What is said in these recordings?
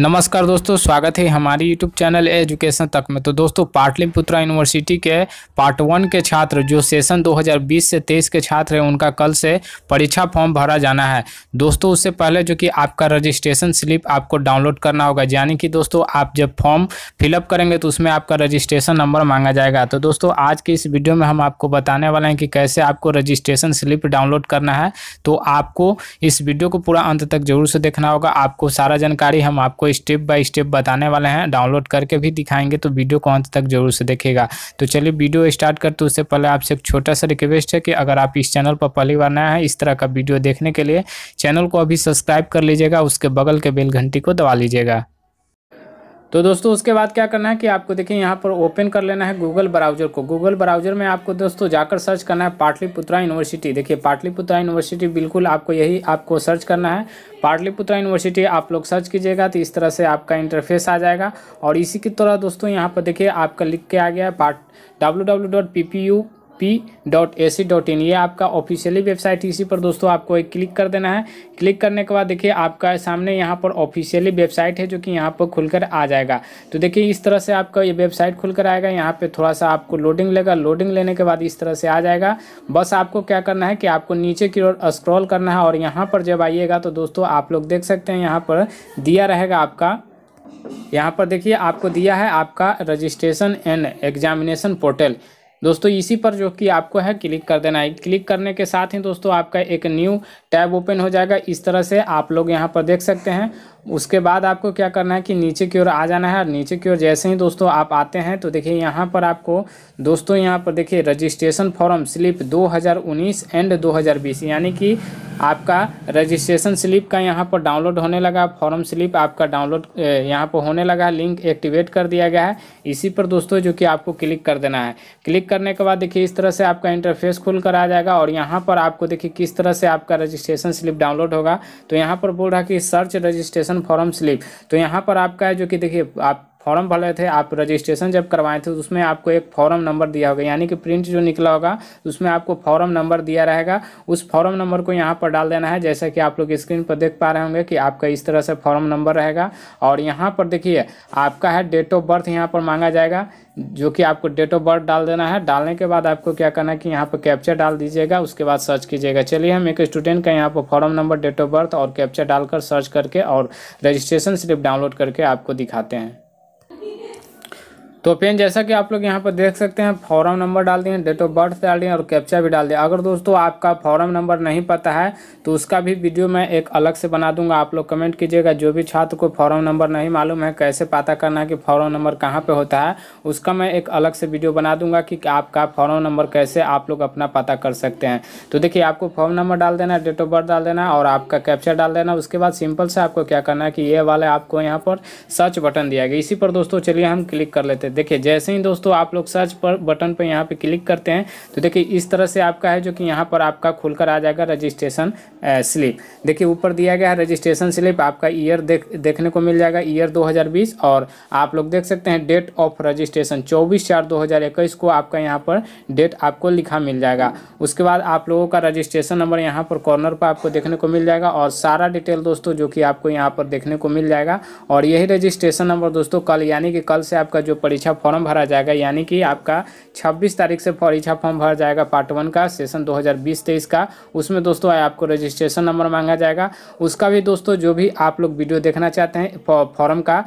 नमस्कार दोस्तों स्वागत है हमारी यूट्यूब चैनल एजुकेशन तक में तो दोस्तों पाटलिपुत्रा यूनिवर्सिटी के पार्ट वन के छात्र जो सेशन 2020 से 23 के छात्र हैं उनका कल से परीक्षा फॉर्म भरा जाना है दोस्तों उससे पहले जो कि आपका रजिस्ट्रेशन स्लिप आपको डाउनलोड करना होगा यानी कि दोस्तों आप जब फॉर्म फिलअप करेंगे तो उसमें आपका रजिस्ट्रेशन नंबर मांगा जाएगा तो दोस्तों आज की इस वीडियो में हम आपको बताने वाले हैं कि कैसे आपको रजिस्ट्रेशन स्लिप डाउनलोड करना है तो आपको इस वीडियो को पूरा अंत तक जरूर से देखना होगा आपको सारा जानकारी हम आपको स्टेप बाय स्टेप बताने वाले हैं डाउनलोड करके भी दिखाएंगे तो वीडियो को अंत तक जरूर से देखेगा तो चलिए वीडियो स्टार्ट करते उससे पहले आपसे एक छोटा सा रिक्वेस्ट है कि अगर आप इस चैनल पर पहली बार नया है इस तरह का वीडियो देखने के लिए चैनल को अभी सब्सक्राइब कर लीजिएगा उसके बगल के बेल घंटी को दबा लीजिएगा तो दोस्तों उसके बाद क्या करना है कि आपको देखिए यहाँ पर ओपन कर लेना है गूगल ब्राउजर को गूगल ब्राउजर में आपको दोस्तों जाकर सर्च करना है पाटलिपुत्रा यूनिवर्सिटी देखिए पाटलिपुत्रा यूनिवर्सिटी बिल्कुल आपको यही आपको सर्च करना है पाटलिपुत्रा यूनिवर्सिटी आप लोग सर्च कीजिएगा तो इस तरह से आपका इंटरफेस आ जाएगा और इसी की तरह दोस्तों यहाँ पर देखिए आपका लिख के आ गया है पाट W P dot A C dot in ये आपका ऑफिशियली वेबसाइट इसी पर दोस्तों आपको एक क्लिक कर देना है क्लिक करने के बाद देखिए आपका सामने यहाँ पर ऑफिशियली वेबसाइट है जो कि यहाँ पर खुलकर आ जाएगा तो देखिए इस तरह से आपका ये वेबसाइट खुलकर आएगा यहाँ पर थोड़ा सा आपको लोडिंग लेगा लोडिंग लेने के बाद इस तरह से आ जाएगा बस आपको क्या करना है कि आपको नीचे की ओर स्क्रॉल करना है और यहाँ पर जब आइएगा तो दोस्तों आप लोग देख सकते हैं यहाँ पर दिया रहेगा आपका यहाँ पर देखिए आपको दिया है आपका रजिस्ट्रेशन एंड एग्जामिनेशन पोर्टल दोस्तों इसी पर जो कि आपको है क्लिक कर देना है क्लिक करने के साथ ही दोस्तों आपका एक न्यू टैब ओपन हो जाएगा इस तरह से आप लोग यहाँ पर देख सकते हैं उसके बाद आपको क्या करना है कि नीचे की ओर आ जाना है और नीचे की ओर जैसे ही दोस्तों आप आते हैं तो देखिए यहाँ पर आपको दोस्तों यहाँ पर देखिए रजिस्ट्रेशन फॉर्म स्लिप 2019 एंड 2020 यानी कि आपका रजिस्ट्रेशन स्लिप का यहाँ पर डाउनलोड होने लगा फॉर्म स्लिप आपका डाउनलोड यहाँ पर होने लगा लिंक एक्टिवेट कर दिया गया है इसी पर दोस्तों जो कि आपको क्लिक कर देना है क्लिक करने के बाद देखिए इस तरह से आपका इंटरफेस खुल कर आ जाएगा और यहाँ पर आपको देखिए किस तरह से आपका रजिस्ट्रेशन स्लिप डाउनलोड होगा तो यहाँ पर बोल रहा कि search registration registration form slip तो यहाँ पर आपका है जो कि देखिए आप फॉर्म भरे थे आप रजिस्ट्रेशन जब करवाए थे उसमें आपको एक फॉर्म नंबर दिया होगा यानी कि प्रिंट जो निकला होगा उसमें आपको फॉर्म नंबर दिया रहेगा उस फॉर्म नंबर को यहाँ पर डाल देना है जैसा कि आप लोग स्क्रीन पर देख पा रहे होंगे कि आपका इस तरह से फॉर्म नंबर रहेगा और यहाँ पर देखिए आपका है डेट ऑफ बर्थ यहाँ पर मांगा जाएगा जो कि आपको डेट ऑफ बर्थ डाल देना है डालने के बाद आपको क्या करना है कि यहाँ पर कैप्चर डाल दीजिएगा उसके बाद सर्च कीजिएगा चलिए हम एक स्टूडेंट का यहाँ पर form number date of birth और कैप्चर डालकर सर्च करके और रजिस्ट्रेशन स्लिप डाउनलोड करके आपको दिखाते हैं तो पेन जैसा कि आप लोग यहाँ पर देख सकते हैं फॉरम नंबर डाल दिए डेट ऑफ बर्थ डाल दिए और कैप्चा भी डाल दिया अगर दोस्तों आपका फॉरम नंबर नहीं पता है तो उसका भी वीडियो मैं एक अलग से बना दूंगा आप लोग कमेंट कीजिएगा जो भी छात्र को फॉरम नंबर नहीं मालूम है कैसे पता करना है कि फ़ॉरम नंबर कहाँ पर होता है उसका मैं एक अलग से वीडियो बना दूंगा कि आपका फॉरम नंबर कैसे आप लोग अपना पता कर सकते हैं तो देखिए आपको फॉर्म नंबर डाल देना है डेट ऑफ बर्थ डाल देना है और आपका कैप्चा डाल देना उसके बाद सिंपल से आपको क्या करना है कि ये वाले आपको यहाँ पर सर्च बटन दिया गया इसी पर दोस्तों चलिए हम क्लिक कर लेते हैं देखिए जैसे ही दोस्तों आप लोग सर्च पर बटन पर यहाँ पे क्लिक करते हैं तो देखिए इस तरह से आपका है जो कि यहाँ पर आपका खुलकर आ जाएगा रजिस्ट्रेशन स्लिप देखिए ऊपर दिया गया है रजिस्ट्रेशन स्लिप आपका ईयर देख देखने को मिल जाएगा ईयर 2020 और आप लोग देख सकते हैं डेट ऑफ रजिस्ट्रेशन चौबीस चार दो को आपका यहाँ पर डेट आपको लिखा मिल जाएगा उसके बाद आप लोगों का रजिस्ट्रेशन नंबर यहाँ पर कॉर्नर पर आपको देखने को मिल जाएगा और सारा डिटेल दोस्तों जो कि आपको यहाँ पर देखने को मिल जाएगा और यही रजिस्ट्रेशन नंबर दोस्तों कल यानी कि कल से आपका जो परीक्षा परीक्षा फॉर्म भरा जाएगा यानी कि आपका 26 तारीख से परीक्षा फॉर्म भरा जाएगा पार्ट वन का सेशन 2020-23 का उसमें दोस्तों आपको रजिस्ट्रेशन नंबर मांगा जाएगा उसका भी दोस्तों जो भी आप लोग वीडियो देखना चाहते हैं फॉर्म का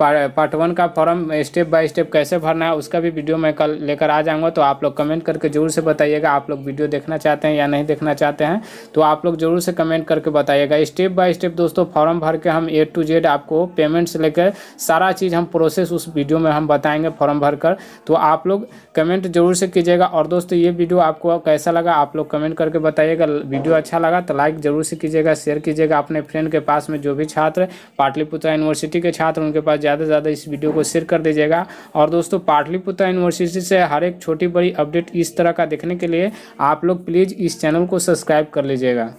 पार्ट वन का फॉर्म स्टेप बाय स्टेप कैसे भरना है उसका भी वीडियो मैं कल लेकर आ जाऊँगा तो आप लोग कमेंट करके ज़रूर से बताइएगा आप लोग वीडियो देखना चाहते हैं या नहीं देखना चाहते हैं तो आप लोग ज़रूर से कमेंट करके बताइएगा स्टेप बाय स्टेप दोस्तों फॉर्म भर के हम ए टू जेड आपको पेमेंट से लेकर सारा चीज़ हम प्रोसेस उस वीडियो में हम बताएंगे पाएंगे फॉर्म भरकर तो आप लोग कमेंट जरूर से कीजिएगा और दोस्तों ये वीडियो आपको कैसा लगा आप लोग कमेंट करके बताइएगा वीडियो अच्छा लगा तो लाइक जरूर से कीजिएगा शेयर कीजिएगा अपने फ्रेंड के पास में जो भी छात्र पाटलिपुत्र यूनिवर्सिटी के छात्र उनके पास ज़्यादा से ज़्यादा इस वीडियो को शेयर कर दीजिएगा और दोस्तों पाटलिपुत्र यूनिवर्सिटी से हर एक छोटी बड़ी अपडेट इस तरह का देखने के लिए आप लोग प्लीज़ इस चैनल को सब्सक्राइब कर लीजिएगा